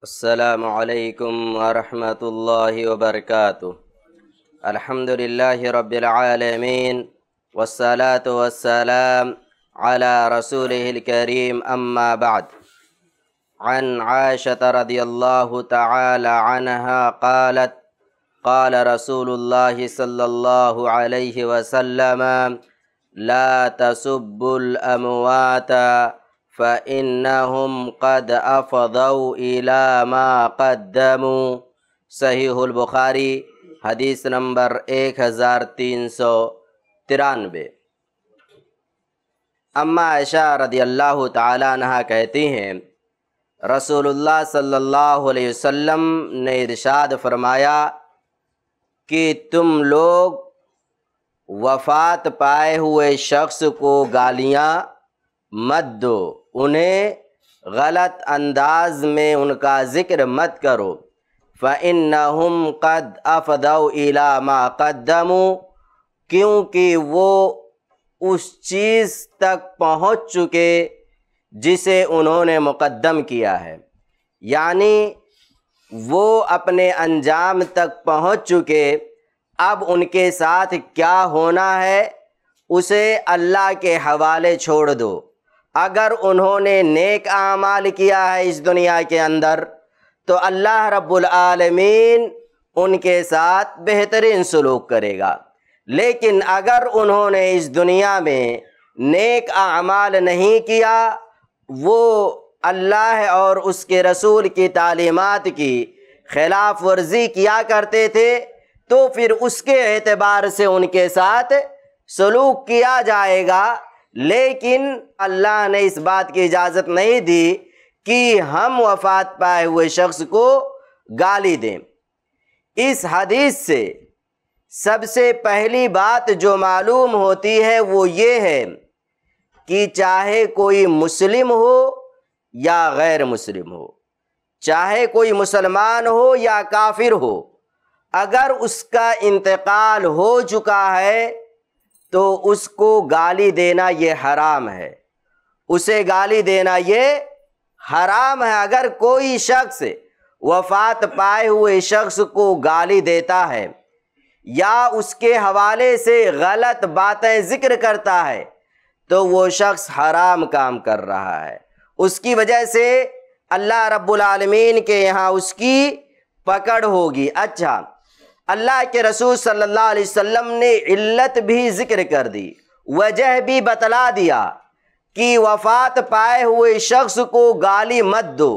السلام عليكم ورحمة الله وبركاته الحمد لله رب العالمين والصلاة والسلام على رسوله الكريم أما بعد عن عائشة رضي الله تعالى عنها قالت قال رسول الله صلى الله عليه وسلم لا تسبوا الأموات फ़िनहुम कद अफ़दऊ इलामा कदमू सहीहुल बुखारी हदीस नंबर एक हज़ार तीन सौ तिरानवे अम्मा आयशा रदी अल्लाह तहा कहती हैं रसूलुल्लाह सल्लल्लाहु अलैहि वसल्लम ने इरशाद फरमाया कि तुम लोग वफ़ात पाए हुए शख्स को गालियाँ मत दो उन्हें गलत अंदाज में उनका ज़िक्र मत करो फ़िन कद अफदा मा कदमू क्योंकि वो उस चीज़ तक पहुँच चुके जिसे उन्होंने मुकदम किया है यानी वो अपने अंजाम तक पहुँच चुके अब उनके साथ क्या होना है उसे अल्लाह के हवाले छोड़ दो अगर उन्होंने नेक आमाल किया है इस दुनिया के अंदर तो अल्लाह रब्बुल आलमीन उनके साथ बेहतरीन सलूक करेगा लेकिन अगर उन्होंने इस दुनिया में नेक आमाल नहीं किया वो अल्लाह और उसके रसूल की तालीमत की खिलाफ वर्जी किया करते थे तो फिर उसके एतबार से उनके साथ सलूक किया जाएगा लेकिन अल्लाह ने इस बात की इजाज़त नहीं दी कि हम वफात पाए हुए शख्स को गाली दें इस हदीस से सबसे पहली बात जो मालूम होती है वो ये है कि चाहे कोई मुस्लिम हो या गैर मुस्लिम हो चाहे कोई मुसलमान हो या काफिर हो अगर उसका इंतकाल हो चुका है तो उसको गाली देना ये हराम है उसे गाली देना ये हराम है अगर कोई शख्स वफात पाए हुए शख्स को गाली देता है या उसके हवाले से गलत बातें जिक्र करता है तो वो शख्स हराम काम कर रहा है उसकी वजह से अल्लाह रब्बुल रबालमीन के यहाँ उसकी पकड़ होगी अच्छा अल्लाह के रसूल सल्लल्लाहु अलैहि वसल्लम ने इल्लत भी ज़िक्र कर दी वजह भी बतला दिया कि वफात पाए हुए शख्स को गाली मत दो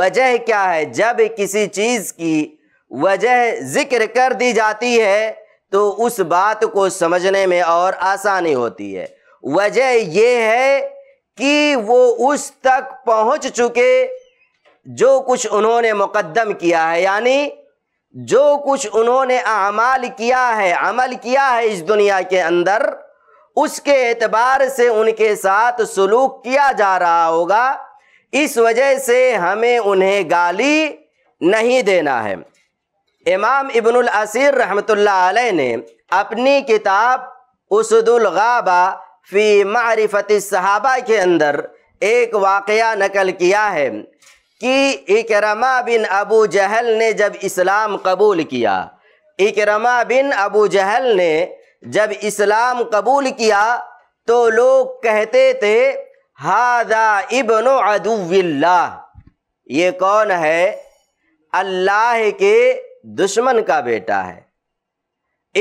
वजह क्या है जब किसी चीज़ की वजह ज़िक्र कर दी जाती है तो उस बात को समझने में और आसानी होती है वजह यह है कि वो उस तक पहुंच चुके जो कुछ उन्होंने मुकदम किया है यानी जो कुछ उन्होंने अमाल किया है अमल किया है इस दुनिया के अंदर उसके एतबार से उनके साथ सलूक किया जा रहा होगा इस वजह से हमें उन्हें गाली नहीं देना है इमाम इबन असीर रहमत आलै ने अपनी किताब उसदुल गाबा फ़ी मारिफत सहाबा के अंदर एक वाक़ नकल किया है कि इकरमा बिन अबू जहल ने जब इस्लाम कबूल किया इकरमा बिन अबू जहल ने जब इस्लाम कबूल किया तो लोग कहते थे हादा इबन अदुविल्ला ये कौन है अल्लाह के दुश्मन का बेटा है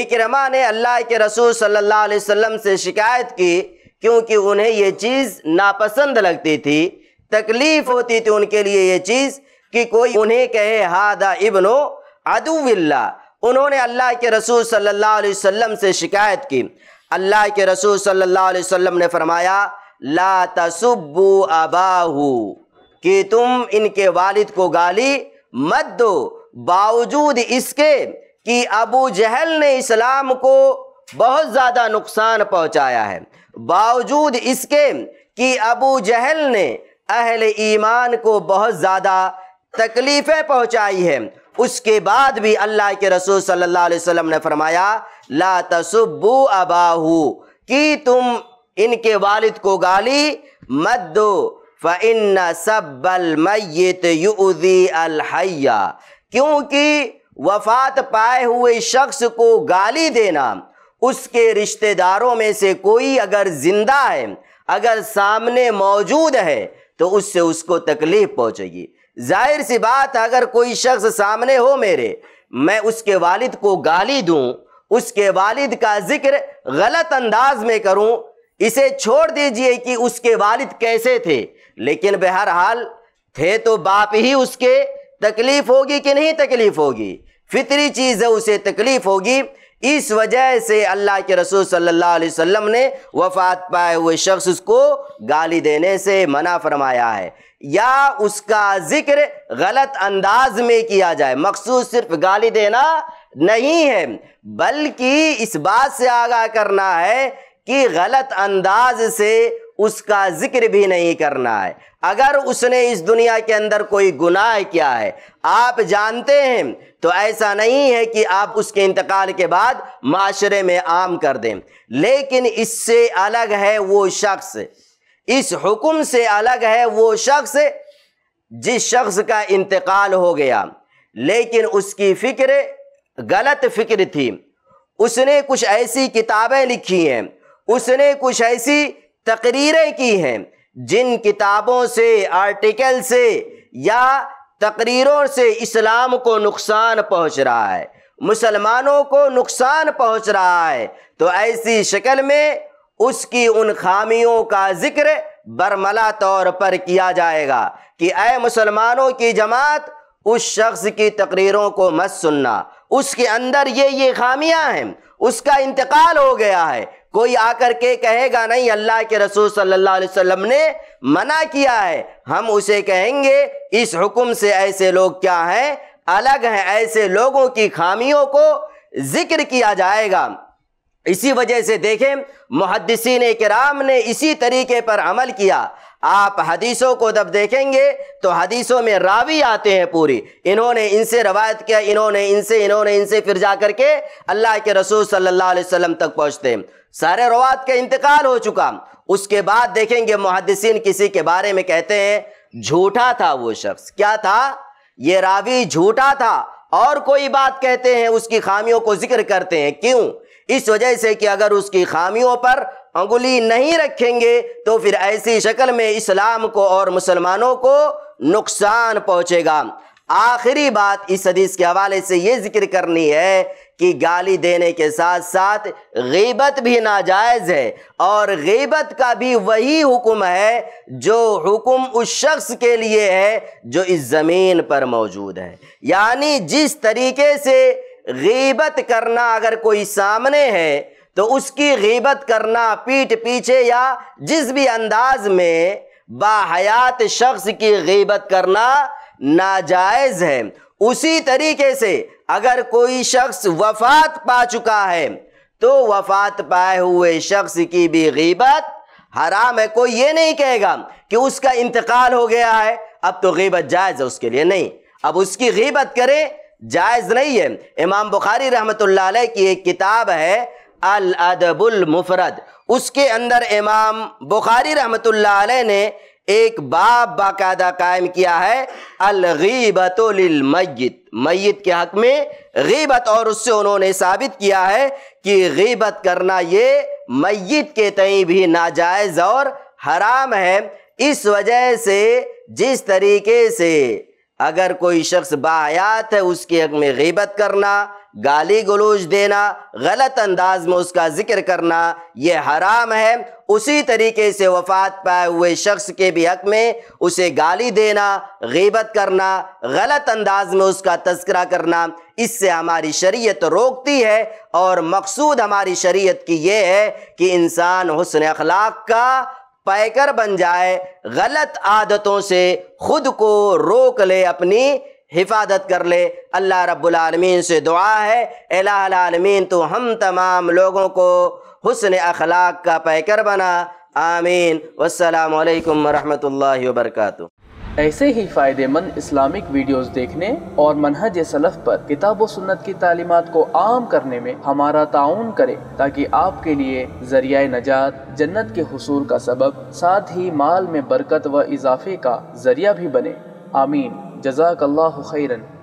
इकरमा ने अल्लाह के रसूल सल्लल्लाहु अलैहि वसल्लम से शिकायत की क्योंकि उन्हें ये चीज़ नापसंद लगती थी तकलीफ होती थी उनके लिए ये चीज कि कोई उन्हें कहे हादा इब्नो अदुविल्ला उन्होंने अल्लाह के रसूल सल्लल्लाहु अलैहि वसल्लम से शिकायत की अल्लाह के रसूल सल्लल्लाहु अलैहि वसल्लम ने फरमाया ला तसुब्बू अबाहू कि तुम इनके वालिद को गाली मत दो बावजूद इसके कि अबू जहल ने इस्लाम को बहुत ज़्यादा नुकसान पहुंचाया है बावजूद इसके कि अबू जहल ने अहल ईमान को बहुत ज़्यादा तकलीफ़ें पहुँचाई हैं उसके बाद भी अल्लाह के रसूल सल्लल्लाहु अलैहि वसल्लम ने फरमाया ला तसुब्बू अबाहू कि तुम इनके वालिद को गाली मत दो फ़िन सब्बल मैत युदी अलहैया क्योंकि वफात पाए हुए शख्स को गाली देना उसके रिश्तेदारों में से कोई अगर ज़िंदा है अगर सामने मौजूद है तो उससे उसको तकलीफ पहुंचेगी जाहिर सी बात अगर कोई शख्स सामने हो मेरे मैं उसके वालिद को गाली दूं उसके वालिद का जिक्र गलत अंदाज में करूं इसे छोड़ दीजिए कि उसके वालिद कैसे थे लेकिन बहरहाल थे तो बाप ही उसके तकलीफ होगी कि नहीं तकलीफ होगी फितरी चीज़ है उसे तकलीफ होगी इस वजह से अल्लाह के रसूल सल्लल्लाहु अलैहि वसल्लम ने वफात पाए हुए शख्स को गाली देने से मना फरमाया है या उसका जिक्र गलत अंदाज में किया जाए मखसूस सिर्फ गाली देना नहीं है बल्कि इस बात से आगाह करना है कि गलत अंदाज से उसका जिक्र भी नहीं करना है अगर उसने इस दुनिया के अंदर कोई गुनाह किया है आप जानते हैं तो ऐसा नहीं है कि आप उसके इंतकाल के बाद माशरे में आम कर दें लेकिन इससे अलग है वो शख्स इस हुक्म से अलग है वो शख्स जिस शख्स का इंतकाल हो गया लेकिन उसकी फिक्र गलत फिक्र थी उसने कुछ ऐसी किताबें लिखी हैं उसने कुछ ऐसी तकरीरें की हैं जिन किताबों से आर्टिकल से या तकरीरों से इस्लाम को नुकसान पहुंच रहा है मुसलमानों को नुकसान पहुंच रहा है तो ऐसी शक्ल में उसकी उन खामियों का जिक्र बरमला तौर पर किया जाएगा कि अय मुसलमानों की जमात उस शख्स की तकरीरों को मत सुनना उसके अंदर ये ये खामियां हैं उसका इंतकाल हो गया है कोई आकर के कहेगा नहीं अल्लाह के रसूल सल्लल्लाहु अलैहि वसल्लम ने मना किया है हम उसे कहेंगे इस हुक्म से ऐसे लोग क्या हैं अलग हैं ऐसे लोगों की खामियों को जिक्र किया जाएगा इसी वजह से देखें मुहदसिन कराम ने इसी तरीके पर अमल किया आप हदीसों को जब देखेंगे तो हदीसों में रावी आते हैं पूरी इन्होंने इनसे रवायत किया इन्होंने इनसे इन्होंने इनसे फिर जा करके अल्लाह के रसूल सल्लल्लाहु अलैहि वसल्लम तक पहुंचते हैं सारे रवात का इंतकाल हो चुका उसके बाद देखेंगे मुहदसिन किसी के बारे में कहते हैं झूठा था वो शख्स क्या था ये रावी झूठा था और कोई बात कहते हैं उसकी खामियों को जिक्र करते हैं क्यों इस वजह से कि अगर उसकी खामियों पर अंगुली नहीं रखेंगे तो फिर ऐसी शक्ल में इस्लाम को और मुसलमानों को नुकसान पहुंचेगा आखिरी बात इस हदीस के हवाले से ये जिक्र करनी है कि गाली देने के साथ साथ गीबत भी नाजायज़ है और गीबत का भी वही हुक्म है जो हुक्म उस शख्स के लिए है जो इस ज़मीन पर मौजूद है यानी जिस तरीके से गीबत करना अगर कोई सामने है तो उसकी गीबत करना पीठ पीछे या जिस भी अंदाज में बाहयात शख्स की गीबत करना नाजायज़ है उसी तरीके से अगर कोई शख्स वफात पा चुका है तो वफात पाए हुए शख्स की भी गीबत हराम है कोई ये नहीं कहेगा कि उसका इंतकाल हो गया है अब तो गीबत जायज़ है उसके लिए नहीं अब उसकी गीबत करें जायज़ नहीं है इमाम बुखारी रहमत की एक किताब है अल अदबुल मुफरद उसके अंदर इमाम बुखारी रहमत ने एक बाप बाकायदा कायम किया है अलगीबतुल मैत मैत के हक में गीबत और उससे उन्होंने साबित किया है कि गीबत करना ये मैत के तई भी नाजायज़ और हराम है इस वजह से जिस तरीके से अगर कोई शख्स बायात है उसके हक में गीबत करना गाली गलोज देना गलत अंदाज में उसका जिक्र करना यह हराम है उसी तरीके से वफात पाए हुए शख्स के भी हक में उसे गाली देना गीबत करना गलत अंदाज में उसका तस्करा करना इससे हमारी शरीयत रोकती है और मकसूद हमारी शरीयत की यह है कि इंसान हसन अखलाक का पैकर बन जाए गलत आदतों से खुद को रोक ले अपनी हिफाजत कर ले अल्लाह रब्लमीन से दुआ है अलामीन तो हम तमाम लोगों को हसन अखलाक का पैकर बना आमीन वालकम वरहमल वर्क ऐसे ही फ़ायदेमंद इस्लामिक वीडियोस देखने और मनहज सलफ़ पर किताब व सुन्नत की तालीमत को आम करने में हमारा ताउन करें ताकि आपके लिए जरिया नजात जन्नत के हसूल का सबब साथ ही माल में बरकत व इजाफे का जरिया भी बने आमीन جزاك الله خيرا